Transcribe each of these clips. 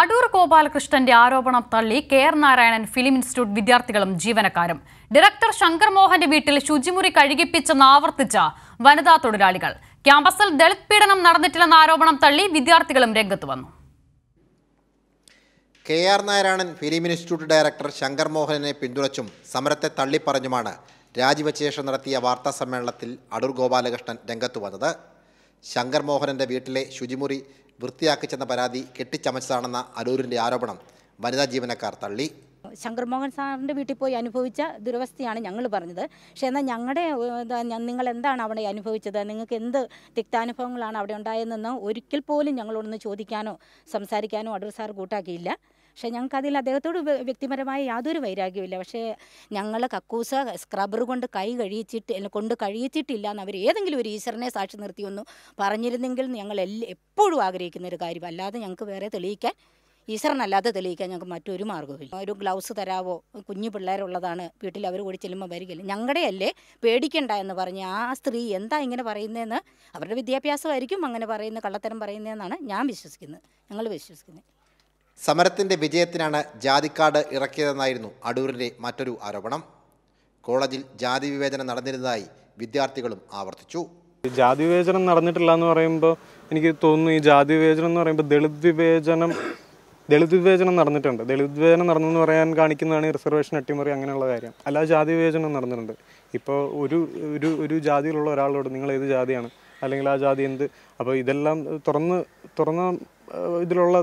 അടൂർ ഗോപാലകൃഷ്ണന്റെ ആരോപണം തള്ളി K R Narayanan film institute വിദ്യാർത്ഥികളും ജീവനക്കാരും ഡയറക്ടർ ശങ്കർ മോഹന്റെ വീട്ടിൽ ശുചിമുറി കഴുകിപ്പിച്ചെന്ന് ആവർത്തിച്ച വനിതാ തൊഴിലാളികൾ ക്യാമ്പസിൽ ദളിത് പീഡനം നടന്നിട്ടില്ലെന്ന ആരോപണം തള്ളി വിദ്യാർത്ഥികളും രംഗത്ത് വന്നു K R Narayanan film institute director Shankar മോഹനെ പിന്തുണച്ചും സമരത്തെ തള്ളിപ്പറഞ്ഞുമാണ് രാജിവെച്ച ശേഷം നടത്തിയ വാർത്താ സമ്മേളനത്തിൽ അടൂർ ഗോപാലകൃഷ്ണൻ രംഗത്ത് വന്നത് ശങ്കർ മോഹനന്റെ വീട്ടിലെ ശുചിമുറി വൃത്തിയാക്കിച്ചെന്ന പരാതി കെട്ടിച്ചമച്ചതാണെന്ന അരൂരിൻ്റെ ആരോപണം വനിതാ ജീവനക്കാർ തള്ളി ശങ്കർ മോഹൻ സാറിൻ്റെ വീട്ടിൽ പോയി അനുഭവിച്ച ദുരവസ്ഥയാണ് ഞങ്ങൾ പറഞ്ഞത് പക്ഷേ എന്നാൽ ഞങ്ങളുടെ നിങ്ങൾ എന്താണ് അവിടെ അനുഭവിച്ചത് നിങ്ങൾക്ക് എന്ത് തിക്താനുഭവങ്ങളാണ് അവിടെ ഉണ്ടായതെന്ന് ഒരിക്കൽ പോലും ഞങ്ങളോടൊന്ന് ചോദിക്കാനോ സംസാരിക്കാനോ അടൂർ സാർ കൂട്ടാക്കിയില്ല പക്ഷേ ഞങ്ങൾക്ക് അതിൽ അദ്ദേഹത്തോട് വ്യക്തിപരമായ യാതൊരു വൈരാഗ്യമില്ല പക്ഷേ ഞങ്ങൾ കക്കൂസ സ്ക്രബർ കൊണ്ട് കൈ കഴിയിച്ചിട്ട് കൊണ്ട് കഴിയിച്ചിട്ടില്ല എന്ന് അവർ ഏതെങ്കിലും ഒരു ഈശ്വരനെ സാക്ഷി നിർത്തി പറഞ്ഞിരുന്നെങ്കിൽ ഞങ്ങൾ എപ്പോഴും ആഗ്രഹിക്കുന്ന ഒരു കാര്യം അല്ലാതെ ഞങ്ങൾക്ക് വേറെ തെളിയിക്കാൻ ഈശ്വരനല്ലാതെ തെളിയിക്കാൻ ഞങ്ങൾക്ക് മറ്റൊരു മാർഗ്ഗമില്ല ഒരു ഗ്ലൗസ് തരാവോ കുഞ്ഞു പിള്ളേരുള്ളതാണ് വീട്ടിൽ അവർ കൂടി ചെല്ലുമ്പോൾ വരികയില്ല ഞങ്ങളുടെ അല്ലേ പേടിക്കണ്ട എന്ന് പറഞ്ഞ് ആ സ്ത്രീ എന്താ ഇങ്ങനെ പറയുന്നതെന്ന് അവരുടെ വിദ്യാഭ്യാസമായിരിക്കും അങ്ങനെ പറയുന്ന കള്ളത്തരം പറയുന്നതെന്നാണ് ഞാൻ വിശ്വസിക്കുന്നത് ഞങ്ങൾ വിശ്വസിക്കുന്നത് സമരത്തിൻ്റെ വിജയത്തിനാണ് ജാതിക്കാട് ഇറക്കിയതെന്നായിരുന്നു അടൂരിൻ്റെ മറ്റൊരു ആരോപണം കോളേജിൽ ജാതി വിവേചനം നടന്നിരുന്നതായി വിദ്യാർത്ഥികളും ആവർത്തിച്ചു ജാതി വിവേചനം നടന്നിട്ടില്ല എന്ന് പറയുമ്പോൾ എനിക്ക് തോന്നുന്നു ഈ ജാതി വിവേചനം എന്ന് പറയുമ്പോൾ ദളിത് വിവേചനം ദളിത് വിവേചനം നടന്നിട്ടുണ്ട് ദളിത് വിവേചനം നടന്നെന്ന് പറയാൻ കാണിക്കുന്നതാണ് റിസർവേഷൻ അട്ടിമറി അങ്ങനെയുള്ള കാര്യം അല്ല ജാതി വിവേചനം നടന്നിട്ടുണ്ട് ഇപ്പോൾ ഒരു ഒരു ഒരു ജാതിയിലുള്ള ഒരാളോട് നിങ്ങൾ ഏത് ജാതിയാണ് അല്ലെങ്കിൽ ആ ജാതി എന്ത് അപ്പോൾ ഇതെല്ലാം തുറന്ന് തുറന്ന ഇതിലുള്ള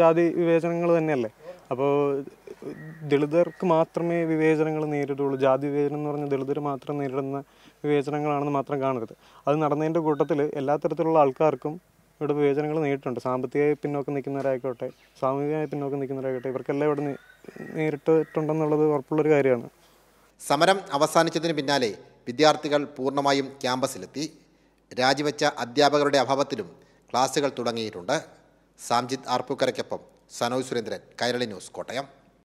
ജാതി വിവേചനങ്ങൾ തന്നെയല്ലേ അപ്പോൾ ദളിതർക്ക് മാത്രമേ വിവേചനങ്ങൾ നേരിടുള്ളൂ ജാതി വിവേചനം എന്ന് പറഞ്ഞാൽ ദളിതർ മാത്രം നേരിടുന്ന വിവേചനങ്ങളാണെന്ന് മാത്രം കാണരുത് അത് നടന്നതിൻ്റെ കൂട്ടത്തിൽ എല്ലാ തരത്തിലുള്ള ആൾക്കാർക്കും ഇവിടെ വിവേചനങ്ങൾ നേരിട്ടുണ്ട് സാമ്പത്തികമായി പിന്നോക്കം നിൽക്കുന്നവരായിക്കോട്ടെ സാമൂഹികമായി പിന്നോക്കം നിൽക്കുന്നവരായിക്കോട്ടെ ഇവർക്കെല്ലാം ഇവിടെ നേരിട്ടിട്ടുണ്ടെന്നുള്ളത് ഉറപ്പുള്ളൊരു കാര്യമാണ് സമരം അവസാനിച്ചതിന് പിന്നാലെ വിദ്യാർത്ഥികൾ പൂർണ്ണമായും ക്യാമ്പസിലെത്തി രാജിവെച്ച അധ്യാപകരുടെ അഭാവത്തിലും ക്ലാസുകൾ തുടങ്ങിയിട്ടുണ്ട് സാംജിത് ആർപ്പൂക്കരയ്ക്കൊപ്പം സനോജ് സുരേന്ദ്രൻ കൈരളി ന്യൂസ് കോട്ടയം